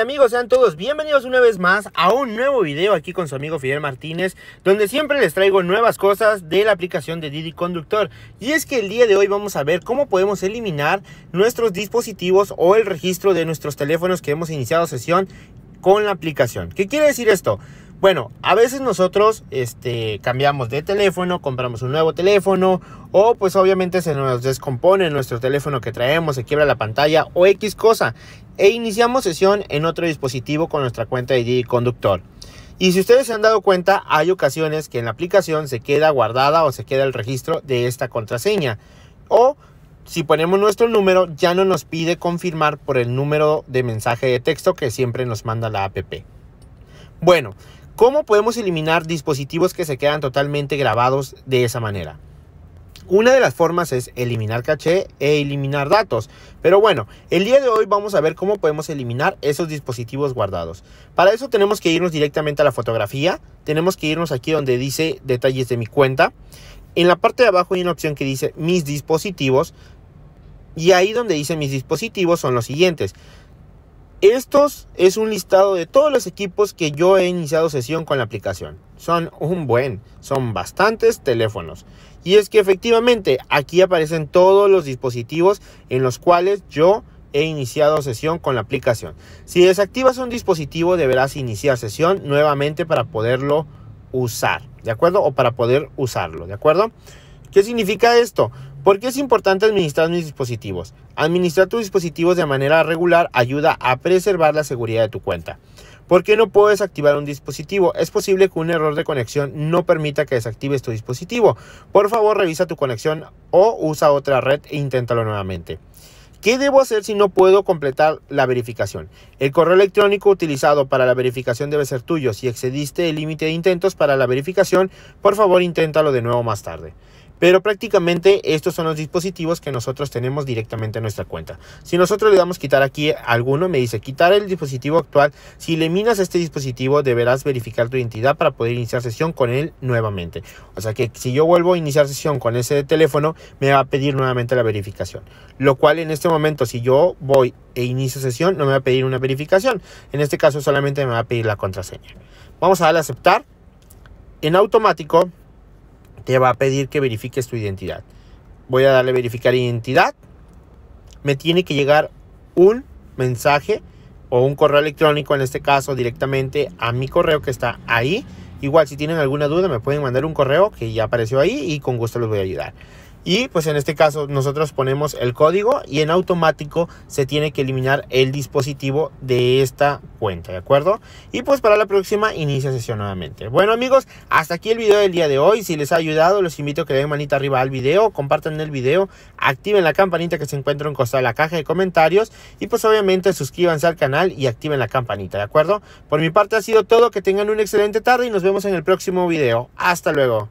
amigos? Sean todos bienvenidos una vez más a un nuevo video aquí con su amigo Fidel Martínez, donde siempre les traigo nuevas cosas de la aplicación de Didi Conductor. Y es que el día de hoy vamos a ver cómo podemos eliminar nuestros dispositivos o el registro de nuestros teléfonos que hemos iniciado sesión con la aplicación. ¿Qué quiere decir esto? Bueno, a veces nosotros este, cambiamos de teléfono, compramos un nuevo teléfono o pues obviamente se nos descompone nuestro teléfono que traemos, se quiebra la pantalla o X cosa e iniciamos sesión en otro dispositivo con nuestra cuenta de Conductor. Y si ustedes se han dado cuenta, hay ocasiones que en la aplicación se queda guardada o se queda el registro de esta contraseña. O si ponemos nuestro número, ya no nos pide confirmar por el número de mensaje de texto que siempre nos manda la app. Bueno, ¿Cómo podemos eliminar dispositivos que se quedan totalmente grabados de esa manera? Una de las formas es eliminar caché e eliminar datos. Pero bueno, el día de hoy vamos a ver cómo podemos eliminar esos dispositivos guardados. Para eso tenemos que irnos directamente a la fotografía. Tenemos que irnos aquí donde dice detalles de mi cuenta. En la parte de abajo hay una opción que dice mis dispositivos. Y ahí donde dice mis dispositivos son los siguientes. Estos es un listado de todos los equipos que yo he iniciado sesión con la aplicación. Son un buen, son bastantes teléfonos. Y es que efectivamente aquí aparecen todos los dispositivos en los cuales yo he iniciado sesión con la aplicación. Si desactivas un dispositivo deberás iniciar sesión nuevamente para poderlo usar, ¿de acuerdo? O para poder usarlo, ¿de acuerdo? ¿Qué significa esto? ¿Por qué es importante administrar mis dispositivos? Administrar tus dispositivos de manera regular ayuda a preservar la seguridad de tu cuenta. ¿Por qué no puedo desactivar un dispositivo? Es posible que un error de conexión no permita que desactives tu dispositivo. Por favor, revisa tu conexión o usa otra red e inténtalo nuevamente. ¿Qué debo hacer si no puedo completar la verificación? El correo electrónico utilizado para la verificación debe ser tuyo. Si excediste el límite de intentos para la verificación, por favor inténtalo de nuevo más tarde. Pero prácticamente estos son los dispositivos que nosotros tenemos directamente en nuestra cuenta. Si nosotros le damos quitar aquí alguno, me dice quitar el dispositivo actual. Si eliminas este dispositivo, deberás verificar tu identidad para poder iniciar sesión con él nuevamente. O sea que si yo vuelvo a iniciar sesión con ese teléfono, me va a pedir nuevamente la verificación. Lo cual en este momento, si yo voy e inicio sesión, no me va a pedir una verificación. En este caso solamente me va a pedir la contraseña. Vamos a darle a aceptar. En automático te va a pedir que verifiques tu identidad. Voy a darle verificar identidad. Me tiene que llegar un mensaje o un correo electrónico, en este caso directamente a mi correo que está ahí. Igual si tienen alguna duda me pueden mandar un correo que ya apareció ahí y con gusto les voy a ayudar y pues en este caso nosotros ponemos el código y en automático se tiene que eliminar el dispositivo de esta cuenta, ¿de acuerdo? Y pues para la próxima inicia sesión nuevamente. Bueno amigos, hasta aquí el video del día de hoy. Si les ha ayudado, los invito a que den manita arriba al video, compartan el video, activen la campanita que se encuentra en costado de la caja de comentarios y pues obviamente suscríbanse al canal y activen la campanita, ¿de acuerdo? Por mi parte ha sido todo, que tengan una excelente tarde y nos vemos en el próximo video. Hasta luego.